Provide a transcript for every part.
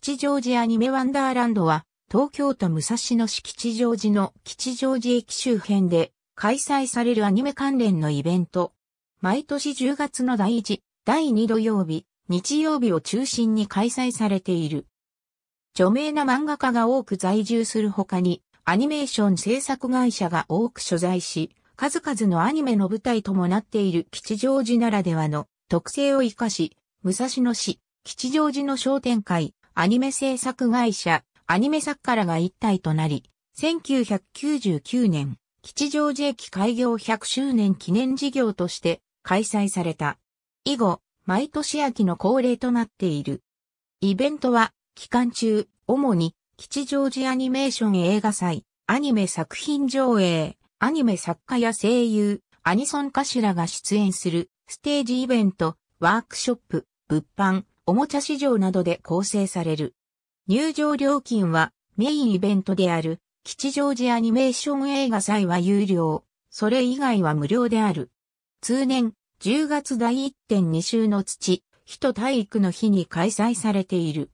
吉祥寺アニメワンダーランドは、東京都武蔵野市吉祥寺の吉祥寺駅周辺で開催されるアニメ関連のイベント。毎年10月の第1、第2土曜日、日曜日を中心に開催されている。著名な漫画家が多く在住する他に、アニメーション制作会社が多く所在し、数々のアニメの舞台ともなっている吉祥寺ならではの特性を活かし、武蔵野市、吉祥寺の商店会、アニメ制作会社、アニメ作家らが一体となり、1999年、吉祥寺駅開業100周年記念事業として開催された。以後、毎年秋の恒例となっている。イベントは、期間中、主に、吉祥寺アニメーション映画祭、アニメ作品上映、アニメ作家や声優、アニソン歌手らが出演する、ステージイベント、ワークショップ、物販、おもちゃ市場などで構成される。入場料金はメインイベントである吉祥寺アニメーション映画祭は有料、それ以外は無料である。通年、10月第1.2週の土、日と体育の日に開催されている。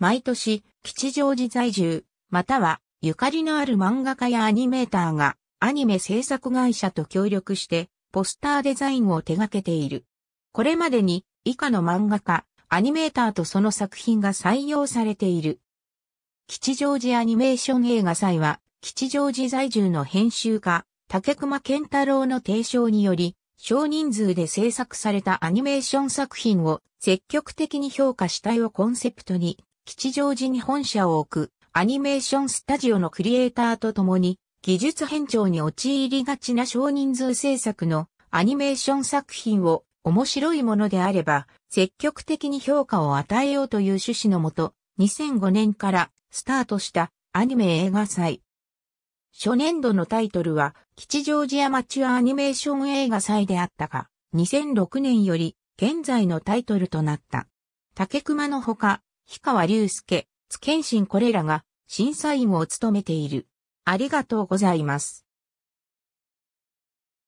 毎年、吉祥寺在住、または、ゆかりのある漫画家やアニメーターが、アニメ制作会社と協力して、ポスターデザインを手掛けている。これまでに、以下の漫画家、アニメーターとその作品が採用されている。吉祥寺アニメーション映画祭は、吉祥寺在住の編集家、竹熊健太郎の提唱により、少人数で制作されたアニメーション作品を積極的に評価したいをコンセプトに、吉祥寺に本社を置くアニメーションスタジオのクリエイターと共に、技術変調に陥りがちな少人数制作のアニメーション作品を面白いものであれば積極的に評価を与えようという趣旨のもと、2005年からスタートしたアニメ映画祭。初年度のタイトルは、吉祥寺アマチュアアニメーション映画祭であったが、2006年より現在のタイトルとなった。竹熊のほか、氷川隆介、津健信これらが審査員を務めている。ありがとうございます。